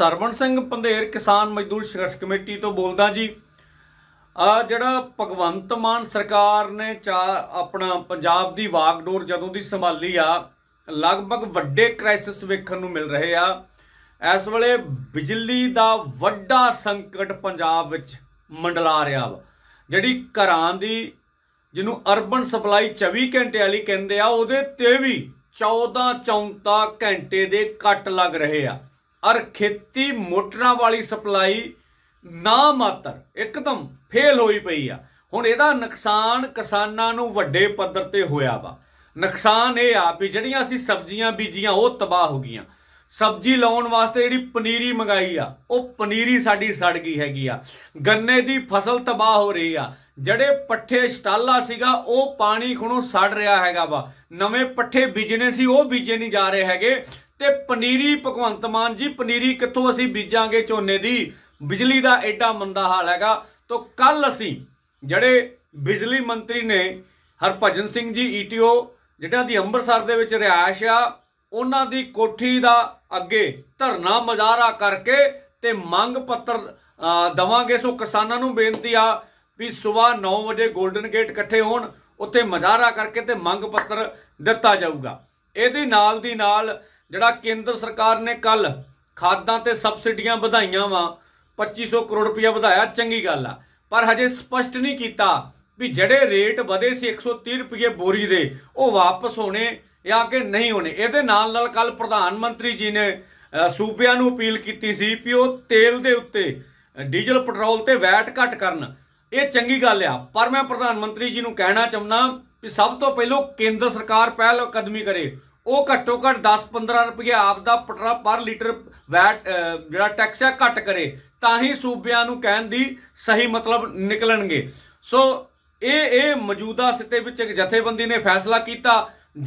ਸਰਵਣ ਸਿੰਘ ਪੰਦੇਰ ਕਿਸਾਨ ਮਜ਼ਦੂਰ ਸੰਘਰਸ਼ ਕਮੇਟੀ ਤੋਂ ਬੋਲਦਾ ਜੀ ਆ ਜਿਹੜਾ ਭਗਵੰਤ ਮਾਨ ਸਰਕਾਰ ਨੇ ਚਾ ਆਪਣਾ ਪੰਜਾਬ ਦੀ ਵਾਗਡੋਰ ਜਦੋਂ ਦੀ ਸੰਭਾਲੀ ਆ ਲਗਭਗ ਵੱਡੇ ਕ੍ਰਾਈਸਿਸ ਵੇਖਣ ਨੂੰ ਮਿਲ ਰਹੇ ਆ ਇਸ ਵੇਲੇ ਬਿਜਲੀ ਦਾ ਵੱਡਾ ਸੰਕਟ ਪੰਜਾਬ ਵਿੱਚ ਮੰਡਲਾ ਰਿਹਾ ਵਾ ਜਿਹੜੀ ਘਰਾਂ ਦੀ ਜਿਹਨੂੰ ਅਰਬਨ ਸਪਲਾਈ 24 ਘੰਟੇ ਵਾਲੀ ਕਹਿੰਦੇ ਆ ਉਹਦੇ ਤੇ ਵੀ 14 14 ਘੰਟੇ ਦੇ ਕੱਟ ਲੱਗ ਰਹੇ ਆ ਔਰ ਖੇਤੀ ਮੋਟਰਾਂ ਵਾਲੀ ਸਪਲਾਈ ਨਾ ਮਾਤਰ ਇੱਕਦਮ ਫੇਲ ਹੋਈ ਪਈ ਆ ਹੁਣ ਇਹਦਾ ਨੁਕਸਾਨ ਕਿਸਾਨਾਂ ਨੂੰ ਵੱਡੇ ਪੱਧਰ ਤੇ ਹੋਇਆ ਵਾ ਨੁਕਸਾਨ ਇਹ ਆ ਵੀ ਜਿਹੜੀਆਂ ਅਸੀਂ ਸਬਜ਼ੀਆਂ ਬੀਜੀਆਂ ਉਹ ਤਬਾਹ ਹੋ ਗਈਆਂ ਸਬਜ਼ੀ ਲਾਉਣ ਵਾਸਤੇ ਜਿਹੜੀ ਪਨੀਰੀ ਮੰਗਾਈ ਆ ਉਹ ਪਨੀਰੀ ਸਾਡੀ ਸੜ ਗਈ ਹੈਗੀ ਆ ਗੰਨੇ ਦੀ ਫਸਲ ਤਬਾਹ ਹੋ ਰਹੀ ਆ ਜਿਹੜੇ ਪੱਠੇ ਸਟਾਲਾ ਸੀਗਾ ਉਹ ਪਾਣੀ ਖਣੋਂ ਸੜ ਰਿਹਾ ਹੈਗਾ ਵਾ ਨਵੇਂ ਪੱਠੇ ਬੀਜਨੇ ਸੀ ਉਹ ਬੀਜੇ ਨਹੀਂ ਜਾ ਰਹੇ ਹੈਗੇ ਤੇ ਪਨੀਰੀ ਭਗਵੰਤ ਮਾਨ ਜੀ ਪਨੀਰੀ ਕਿੱਥੋਂ ਅਸੀਂ ਬੀਜਾਂਗੇ ਝੋਨੇ ਦੀ ਬਿਜਲੀ ਦਾ ਐਡਾ ਮੰਦਾ ਹਾਲ ਹੈਗਾ ਤੋਂ ਕੱਲ ਅਸੀਂ ਜਿਹੜੇ ਬਿਜਲੀ ਮੰਤਰੀ ਨੇ ਹਰਭਜਨ ਸਿੰਘ ਜੀ ਈਟੀਓ ਜਿਹੜਾ ਦੀ ਅੰਮ੍ਰਿਤਸਰ ਦੇ ਵਿੱਚ ਰਿਹਾਇਸ਼ ਆ ਉਹਨਾਂ ਦੀ ਕੋਠੀ ਦਾ ਅੱਗੇ ਧਰਨਾ ਮਜ਼ਾਰਾ ਕਰਕੇ ਤੇ ਮੰਗ ਪੱਤਰ ਦਵਾਂਗੇ ਸੋ ਕਿਸਾਨਾਂ ਨੂੰ ਬੇਨਤੀ ਆ ਵੀ ਸਵੇਰ 9 ਵਜੇ 골ਡਨ ਗੇਟ ਇਕੱਠੇ ਹੋਣ ਉੱਥੇ ਮਜ਼ਾਰਾ ਕਰਕੇ ਤੇ ਮੰਗ ਪੱਤਰ ਦਿੱਤਾ ਜਾਊਗਾ ਇਹਦੇ ਨਾਲ ਦੀ ਨਾਲ ਜਿਹੜਾ ਕੇਂਦਰ ਸਰਕਾਰ ਨੇ ਕੱਲ ਖਾਦਾਂ ਤੇ ਸਬਸਿਡੀਆਂ ਵਧਾਈਆਂ ਵਾ 2500 ਕਰੋੜ ਰੁਪਇਆ ਵਧਾਇਆ ਚੰਗੀ ਗੱਲ ਆ ਪਰ ਹਜੇ ਸਪਸ਼ਟ ਨਹੀਂ ਕੀਤਾ ਵੀ ਜਿਹੜੇ ਰੇਟ ਵਧੇ ਸੀ 130 ਰੁਪਏ ਬੋਰੀ ਦੇ ਉਹ ਵਾਪਸ ਹੋਣੇ ਜਾਂ ਕਿ ਨਹੀਂ ਹੋਣੇ ਇਹਦੇ ਨਾਲ ਨਾਲ ਕੱਲ ਪ੍ਰਧਾਨ ਮੰਤਰੀ ਜੀ ਨੇ ਸੂਬਿਆਂ ਨੂੰ ਅਪੀਲ ਕੀਤੀ ਸੀ ਕਿ ਉਹ ਤੇਲ ਦੇ ਉੱਤੇ ਡੀਜ਼ਲ ਪੈਟਰੋਲ ਤੇ ਵੈਟ ਘਟ ਕਰਨ ਇਹ ਚੰਗੀ ਗੱਲ ਆ ਪਰ ਮੈਂ ਪ੍ਰਧਾਨ ਮੰਤਰੀ ਜੀ ਨੂੰ ਕਹਿਣਾ ਚਾਹੁੰਦਾ ਵੀ ਸਭ ਤੋਂ ਪਹਿਲਾਂ ਕੇਂਦਰ ਸਰਕਾਰ ਪਹਿਲ ਕਦਮੀ ਕਰੇ ਉਹ ਘੱਟੋ ਘੱਟ 10-15 ਰੁਪਏ ਆਪ ਦਾ ਪਟਰਾ ਪਰ ਲੀਟਰ ਵੈਟ ਜਿਹੜਾ ਟੈਕਸ ਹੈ ਘੱਟ ਕਰੇ ਤਾਂ ਹੀ ਸੂਬਿਆਂ ਨੂੰ ਕਹਿਣ ਦੀ ਸਹੀ ਮਤਲਬ ਨਿਕਲਣਗੇ ਸੋ ਇਹ ਇਹ ਮੌਜੂਦਾ ਸਥਿਤੀ ਵਿੱਚ ਇੱਕ ਜਥੇਬੰਦੀ ਨੇ ਫੈਸਲਾ ਕੀਤਾ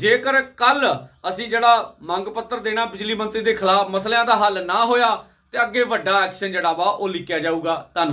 ਜੇਕਰ ਕੱਲ ਅਸੀਂ ਜਿਹੜਾ ਮੰਗ ਪੱਤਰ ਦੇਣਾ ਬਿਜਲੀ ਮੰਤਰੀ ਦੇ ਖਿਲਾਫ ਮਸਲਿਆਂ ਦਾ ਹੱਲ ਨਾ ਹੋਇਆ ਤੇ ਅੱਗੇ ਵੱਡਾ ਐਕਸ਼ਨ ਜਿਹੜਾ ਵਾ ਉਹ ਲਿਖਿਆ ਜਾਊਗਾ ਧੰਨਵਾਦ